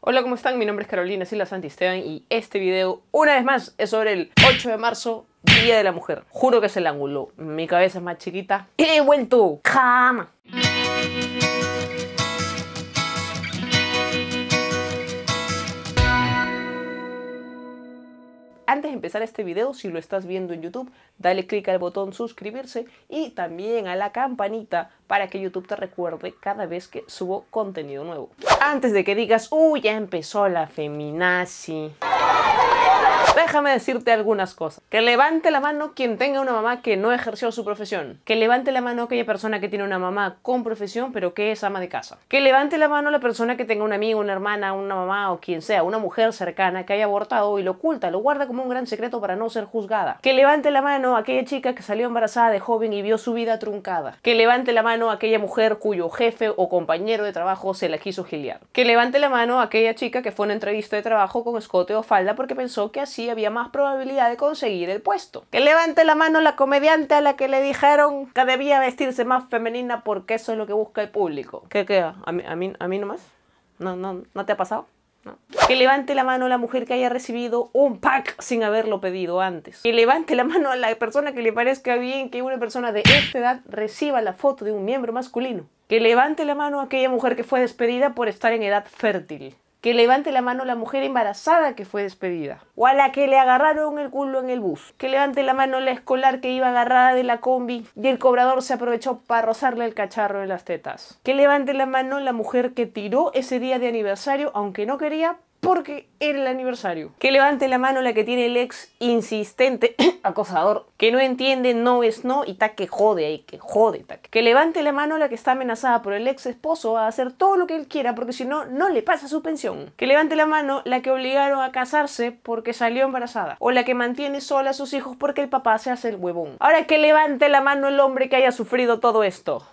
Hola, ¿cómo están? Mi nombre es Carolina Sila Santisteban y este video, una vez más, es sobre el 8 de marzo, Día de la Mujer. Juro que es el ángulo. Mi cabeza es más chiquita. ¡He vuelto! ¡Cama! Antes de empezar este video, si lo estás viendo en YouTube, dale click al botón suscribirse y también a la campanita para que YouTube te recuerde cada vez que subo contenido nuevo. Antes de que digas, uy, ya empezó la feminazi. Déjame decirte algunas cosas. Que levante la mano quien tenga una mamá que no ejerció su profesión. Que levante la mano aquella persona que tiene una mamá con profesión pero que es ama de casa. Que levante la mano la persona que tenga un amigo, una hermana, una mamá o quien sea, una mujer cercana que haya abortado y lo oculta, lo guarda como un gran secreto para no ser juzgada. Que levante la mano aquella chica que salió embarazada de joven y vio su vida truncada. Que levante la mano aquella mujer cuyo jefe o compañero de trabajo se la quiso giliar. Que levante la mano aquella chica que fue a una entrevista de trabajo con escote o falda porque pensó que así había más probabilidad de conseguir el puesto. Que levante la mano la comediante a la que le dijeron que debía vestirse más femenina porque eso es lo que busca el público. ¿Qué queda? ¿A mí, a mí, nomás? ¿No, no, ¿No te ha pasado? Que levante la mano la mujer que haya recibido un pack sin haberlo pedido antes. Que levante la mano a la persona que le parezca bien que una persona de esta edad reciba la foto de un miembro masculino. Que levante la mano aquella mujer que fue despedida por estar en edad fértil que levante la mano la mujer embarazada que fue despedida, o a la que le agarraron el culo en el bus, que levante la mano la escolar que iba agarrada de la combi y el cobrador se aprovechó para rozarle el cacharro en las tetas, que levante la mano la mujer que tiró ese día de aniversario aunque no quería porque era el aniversario. Que levante la mano la que tiene el ex insistente acosador, que no entiende no es no y ta que jode ahí, que jode ta. Que levante la mano la que está amenazada por el ex esposo a hacer todo lo que él quiera porque si no, no le pasa su pensión. Que levante la mano la que obligaron a casarse porque salió embarazada. O la que mantiene sola a sus hijos porque el papá se hace el huevón. Ahora que levante la mano el hombre que haya sufrido todo esto.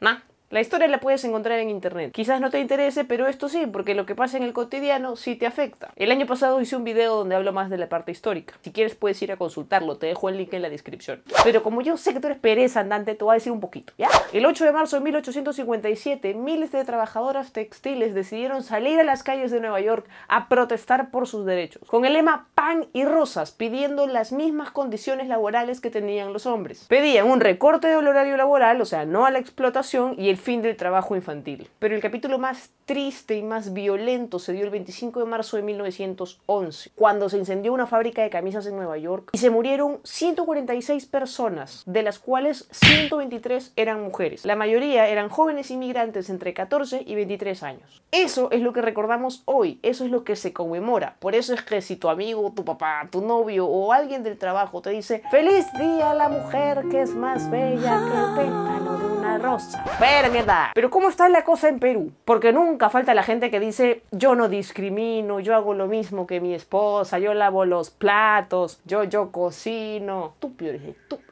Nah. La historia la puedes encontrar en internet. Quizás no te interese, pero esto sí, porque lo que pasa en el cotidiano sí te afecta. El año pasado hice un video donde hablo más de la parte histórica. Si quieres puedes ir a consultarlo, te dejo el link en la descripción. Pero como yo sé que tú eres pereza andante, te voy a decir un poquito, ¿ya? El 8 de marzo de 1857, miles de trabajadoras textiles decidieron salir a las calles de Nueva York a protestar por sus derechos, con el lema pan y rosas, pidiendo las mismas condiciones laborales que tenían los hombres. Pedían un recorte del horario laboral, o sea, no a la explotación y el fin del trabajo infantil. Pero el capítulo más triste y más violento se dio el 25 de marzo de 1911, cuando se incendió una fábrica de camisas en Nueva York y se murieron 146 personas, de las cuales 123 eran mujeres. La mayoría eran jóvenes inmigrantes entre 14 y 23 años. Eso es lo que recordamos hoy, eso es lo que se conmemora. Por eso es que si tu amigo, tu papá, tu novio o alguien del trabajo te dice, feliz día la mujer que es más bella que el pétalo rosa. Pero mierda. Pero ¿cómo está la cosa en Perú? Porque nunca falta la gente que dice, yo no discrimino, yo hago lo mismo que mi esposa, yo lavo los platos, yo, yo cocino. tú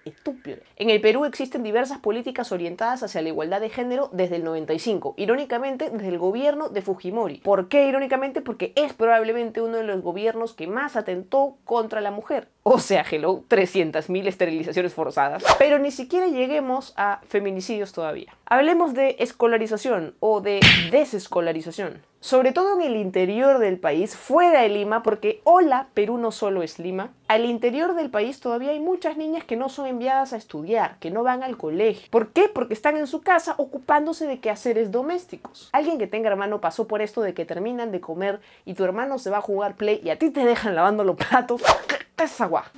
estúpido. En el Perú existen diversas políticas orientadas hacia la igualdad de género desde el 95, irónicamente desde el gobierno de Fujimori. ¿Por qué irónicamente? Porque es probablemente uno de los gobiernos que más atentó contra la mujer. O sea, hello, 300.000 esterilizaciones forzadas. Pero ni siquiera lleguemos a feminicidios todavía. Hablemos de escolarización o de desescolarización sobre todo en el interior del país, fuera de Lima, porque hola, Perú no solo es Lima, al interior del país todavía hay muchas niñas que no son enviadas a estudiar, que no van al colegio. ¿Por qué? Porque están en su casa ocupándose de quehaceres domésticos. Alguien que tenga hermano pasó por esto de que terminan de comer y tu hermano se va a jugar play y a ti te dejan lavando los platos.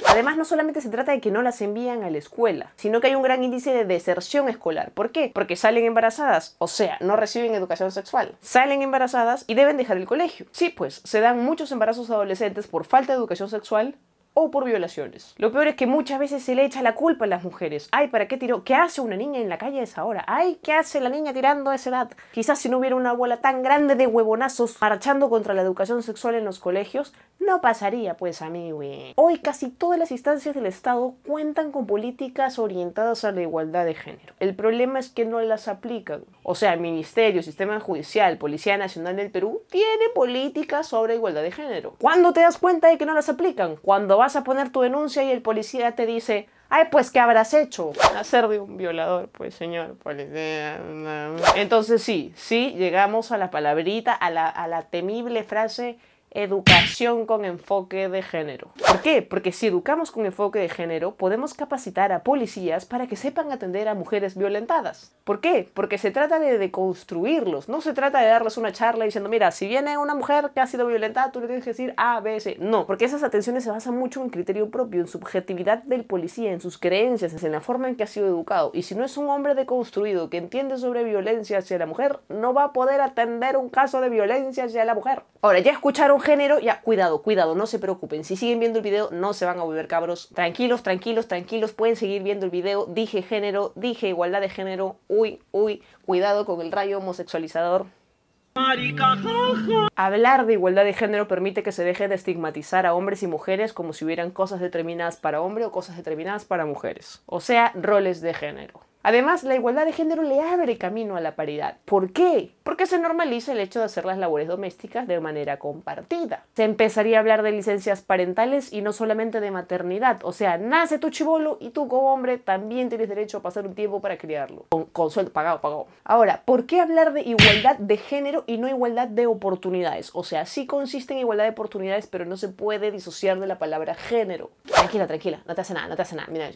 Además, no solamente se trata de que no las envían a la escuela, sino que hay un gran índice de deserción escolar. ¿Por qué? Porque salen embarazadas, o sea, no reciben educación sexual. Salen embarazadas y deben dejar el colegio. Sí, pues, se dan muchos embarazos adolescentes por falta de educación sexual o por violaciones. Lo peor es que muchas veces se le echa la culpa a las mujeres. Ay, ¿para qué tiró? ¿Qué hace una niña en la calle a esa hora? Ay, ¿qué hace la niña tirando a esa edad? Quizás si no hubiera una bola tan grande de huevonazos marchando contra la educación sexual en los colegios, no pasaría, pues, a mí, güey. Hoy casi todas las instancias del Estado cuentan con políticas orientadas a la igualdad de género. El problema es que no las aplican. O sea, el Ministerio, Sistema Judicial, Policía Nacional del Perú tiene políticas sobre igualdad de género. ¿Cuándo te das cuenta de que no las aplican? Cuando vas a poner tu denuncia y el policía te dice, ay, pues, ¿qué habrás hecho? Hacer de un violador, pues, señor policía. Entonces sí, sí, llegamos a la palabrita, a la, a la temible frase educación con enfoque de género. ¿Por qué? Porque si educamos con enfoque de género, podemos capacitar a policías para que sepan atender a mujeres violentadas. ¿Por qué? Porque se trata de deconstruirlos, no se trata de darles una charla diciendo, mira, si viene una mujer que ha sido violentada, tú le tienes que decir A, B, C. No, porque esas atenciones se basan mucho en criterio propio, en subjetividad del policía, en sus creencias, en la forma en que ha sido educado. Y si no es un hombre deconstruido que entiende sobre violencia hacia la mujer, no va a poder atender un caso de violencia hacia la mujer. Ahora, ya escucharon género, ya, cuidado, cuidado, no se preocupen. Si siguen viendo el video, no se van a volver cabros. Tranquilos, tranquilos, tranquilos, pueden seguir viendo el video. Dije género, dije igualdad de género. Uy, uy, cuidado con el rayo homosexualizador. Hablar de igualdad de género permite que se deje de estigmatizar a hombres y mujeres como si hubieran cosas determinadas para hombre o cosas determinadas para mujeres. O sea, roles de género. Además, la igualdad de género le abre camino a la paridad. ¿Por qué? Porque se normaliza el hecho de hacer las labores domésticas de manera compartida. Se empezaría a hablar de licencias parentales y no solamente de maternidad. O sea, nace tu chivolo y tú como hombre también tienes derecho a pasar un tiempo para criarlo. Con, con sueldo pagado, pagado. Ahora, ¿por qué hablar de igualdad de género y no igualdad de oportunidades? O sea, sí consiste en igualdad de oportunidades, pero no se puede disociar de la palabra género. Tranquila, tranquila, no te hace nada, no te hace nada. Mira,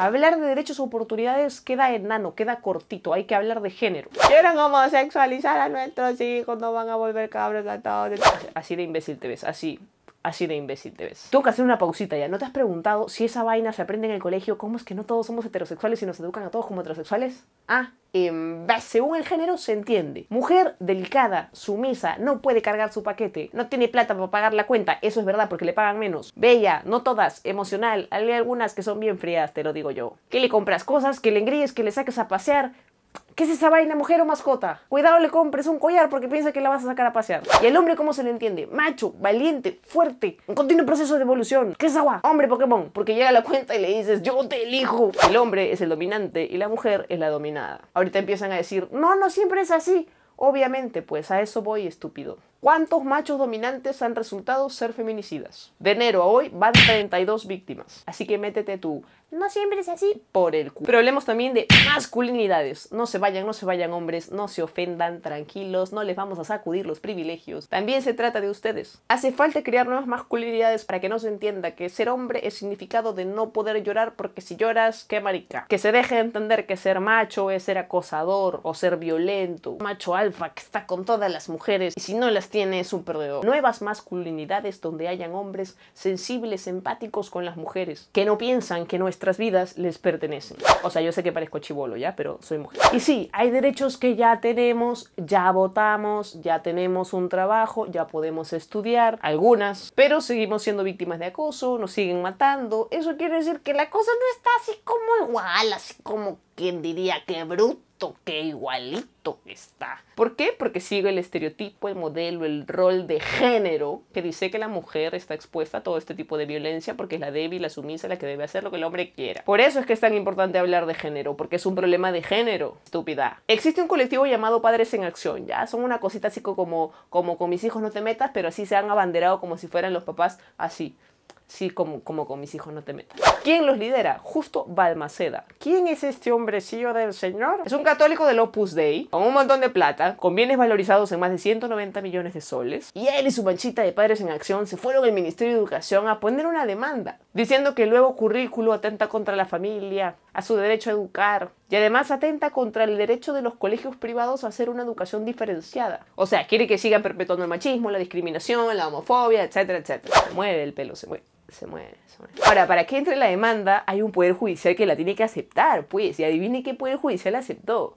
Hablar de derechos o oportunidades queda enano, queda cortito, hay que hablar de género. Quieren homosexualizar a nuestros hijos, no van a volver cabros a todos. Así de imbécil te ves, así. Así de imbécil te ves. Tengo que hacer una pausita ya. ¿No te has preguntado si esa vaina se aprende en el colegio? ¿Cómo es que no todos somos heterosexuales y nos educan a todos como heterosexuales? Ah, en base, según el género se entiende. Mujer delicada, sumisa, no puede cargar su paquete, no tiene plata para pagar la cuenta, eso es verdad porque le pagan menos. Bella, no todas, emocional, hay algunas que son bien frías, te lo digo yo. Que le compras cosas, que le engríes, que le saques a pasear, ¿Qué es esa vaina, mujer o mascota? Cuidado le compres un collar porque piensa que la vas a sacar a pasear. ¿Y el hombre cómo se le entiende? Macho, valiente, fuerte, Un continuo proceso de evolución. ¿Qué es agua? Hombre Pokémon, porque llega a la cuenta y le dices, yo te elijo. El hombre es el dominante y la mujer es la dominada. Ahorita empiezan a decir, no, no siempre es así. Obviamente, pues a eso voy, estúpido. ¿Cuántos machos dominantes han resultado ser feminicidas? De enero a hoy van 32 víctimas. Así que métete tú. No siempre es así por el culo. Pero hablemos también de masculinidades. No se vayan, no se vayan hombres, no se ofendan, tranquilos, no les vamos a sacudir los privilegios. También se trata de ustedes. Hace falta crear nuevas masculinidades para que no se entienda que ser hombre es significado de no poder llorar porque si lloras, qué marica. Que se deje de entender que ser macho es ser acosador o ser violento. Macho alfa que está con todas las mujeres y si no las tienes un perdedor. nuevas masculinidades donde hayan hombres sensibles, empáticos con las mujeres, que no piensan que nuestras vidas les pertenecen. O sea, yo sé que parezco chivolo ya, pero soy mujer. Y sí, hay derechos que ya tenemos, ya votamos, ya tenemos un trabajo, ya podemos estudiar, algunas, pero seguimos siendo víctimas de acoso, nos siguen matando. Eso quiere decir que la cosa no está así como igual, así como quien diría que bruto que igualito está. ¿Por qué? Porque sigue el estereotipo, el modelo, el rol de género que dice que la mujer está expuesta a todo este tipo de violencia porque es la débil, la sumisa, la que debe hacer lo que el hombre quiera. Por eso es que es tan importante hablar de género, porque es un problema de género, estúpida. Existe un colectivo llamado Padres en Acción, ya son una cosita así como, como con mis hijos no te metas, pero así se han abanderado como si fueran los papás así sí, como, como con mis hijos no te metas. ¿Quién los lidera? Justo Balmaceda. ¿Quién es este hombrecillo del señor? Es un católico del Opus Dei, con un montón de plata, con bienes valorizados en más de 190 millones de soles. Y él y su manchita de padres en acción se fueron al Ministerio de Educación a poner una demanda, diciendo que el nuevo currículo atenta contra la familia, a su derecho a educar, y además atenta contra el derecho de los colegios privados a hacer una educación diferenciada. O sea, quiere que sigan perpetuando el machismo, la discriminación, la homofobia, etcétera, etcétera. Se mueve el pelo, se mueve. Se mueve, Ahora, para que entre la demanda, hay un poder judicial que la tiene que aceptar, pues. Y adivine qué poder judicial aceptó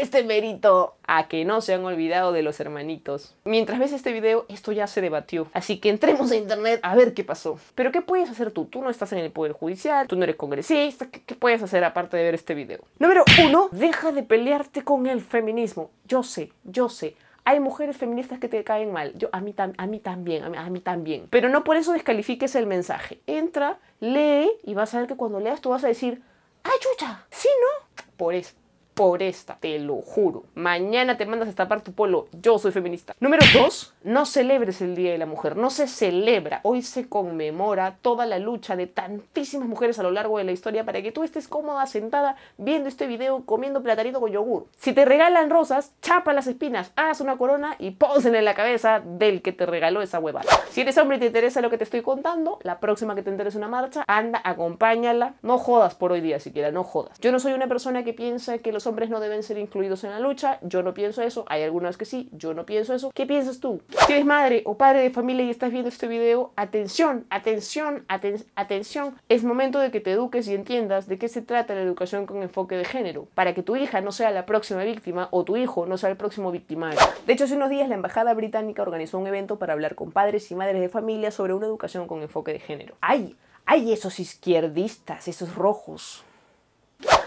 este mérito a que no se han olvidado de los hermanitos. Mientras ves este video, esto ya se debatió. Así que entremos a internet a ver qué pasó. Pero ¿qué puedes hacer tú? Tú no estás en el Poder Judicial, tú no eres congresista. ¿Qué, puedes hacer aparte de ver este video? Número uno, deja de pelearte con el feminismo. Yo sé, yo sé hay mujeres feministas que te caen mal. Yo, a, mí a mí también, mí, a mí, también. Pero no por eso descalifiques el mensaje. Entra, lee y vas a ver que cuando leas tú vas a decir, ¡ay, chucha! Sí, ¿no? Por eso por esta, te lo juro. Mañana te mandas a tapar tu polo, yo soy feminista. Número 2, no celebres el Día de la Mujer, no se celebra, hoy se conmemora toda la lucha de tantísimas mujeres a lo largo de la historia para que tú estés cómoda sentada viendo este video comiendo platanito con yogur. Si te regalan rosas, chapa las espinas, haz una corona y pónsela en la cabeza del que te regaló esa huevada. Si eres hombre y te interesa lo que te estoy contando, la próxima que te enteres una marcha, anda, acompáñala. No jodas por hoy día siquiera, no jodas. Yo no soy una persona que piensa que los hombres no deben ser incluidos en la lucha, yo no pienso eso, hay algunas que sí, yo no pienso eso. ¿Qué piensas tú? Si eres madre o padre de familia y estás viendo este video, atención, atención, atención. Es momento de que te eduques y entiendas de qué se trata la educación con enfoque de género, para que tu hija no sea la próxima víctima o tu hijo no sea el próximo victimario. De hecho, hace unos días la Embajada Británica organizó un evento para hablar con padres y madres de familia sobre una educación con enfoque de género. ¡Ay! ¡Ay, esos izquierdistas, esos rojos!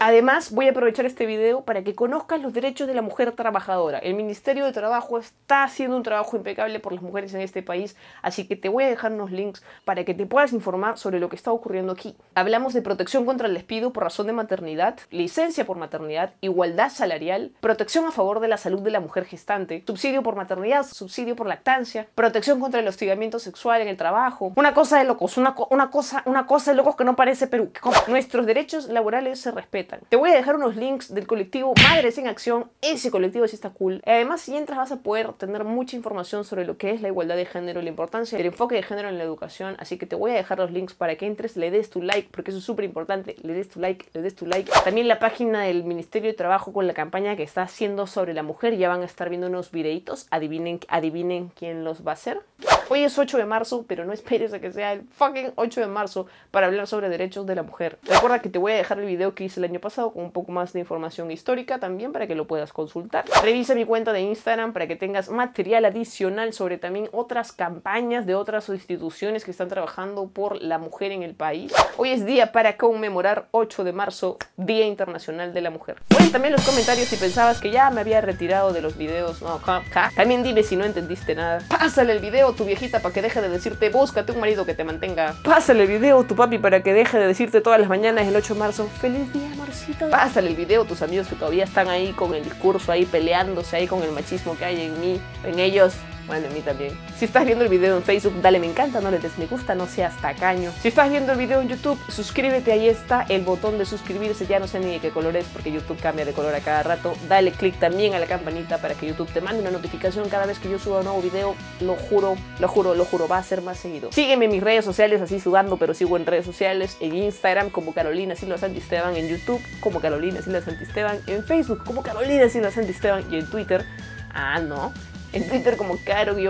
Además, voy a aprovechar este video para que conozcas los derechos de la mujer trabajadora. El Ministerio de Trabajo está haciendo un trabajo impecable por las mujeres en este país, así que te voy a dejar unos links para que te puedas informar sobre lo que está ocurriendo aquí. Hablamos de protección contra el despido por razón de maternidad, licencia por maternidad, igualdad salarial, protección a favor de la salud de la mujer gestante, subsidio por maternidad, subsidio por lactancia, protección contra el hostigamiento sexual en el trabajo. Una cosa de locos, una, cosa, una cosa de locos que no parece Perú. Nuestros derechos laborales se te voy a dejar unos links del colectivo Madres en Acción, ese colectivo sí está cool. Además, si entras vas a poder tener mucha información sobre lo que es la igualdad de género la importancia del enfoque de género en la educación, así que te voy a dejar los links para que entres, le des tu like, porque eso es súper importante, le des tu like, le des tu like. También la página del Ministerio de Trabajo con la campaña que está haciendo sobre la mujer, ya van a estar viendo unos videitos, adivinen, adivinen quién los va a hacer. Hoy es 8 de marzo, pero no esperes a que sea el fucking 8 de marzo para hablar sobre derechos de la mujer. Recuerda que te voy a dejar el video que hice el año pasado con un poco más de información histórica también para que lo puedas consultar. Revisa mi cuenta de Instagram para que tengas material adicional sobre también otras campañas de otras instituciones que están trabajando por la mujer en el país. Hoy es día para conmemorar 8 de marzo, Día Internacional de la Mujer. Oye también los comentarios si pensabas que ya me había retirado de los videos. No, ja, ja. También dime si no entendiste nada. Pásale el video a tu viejito para que deje de decirte, búscate un marido que te mantenga. Pásale el video a tu papi para que deje de decirte todas las mañanas el 8 de marzo, feliz día, amorcito. Pásale el video a tus amigos que todavía están ahí con el discurso, ahí peleándose, ahí con el machismo que hay en mí, en ellos. De mí también. Si estás viendo el video en Facebook, dale me encanta, no le des me gusta, no seas tacaño. Si estás viendo el video en YouTube, suscríbete, ahí está el botón de suscribirse, ya no sé ni de qué color es porque YouTube cambia de color a cada rato. Dale click también a la campanita para que YouTube te mande una notificación cada vez que yo suba un nuevo video. Lo juro, lo juro, lo juro, va a ser más seguido. Sígueme en mis redes sociales, así sudando, pero sigo en redes sociales, en Instagram como Carolina Silva Santisteban, en YouTube como Carolina Silva Santisteban, en Facebook como Carolina Silva Santisteban y en Twitter. Ah, no en Twitter como caro-ssc.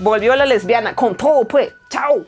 Volvió la lesbiana, con todo pues, chao.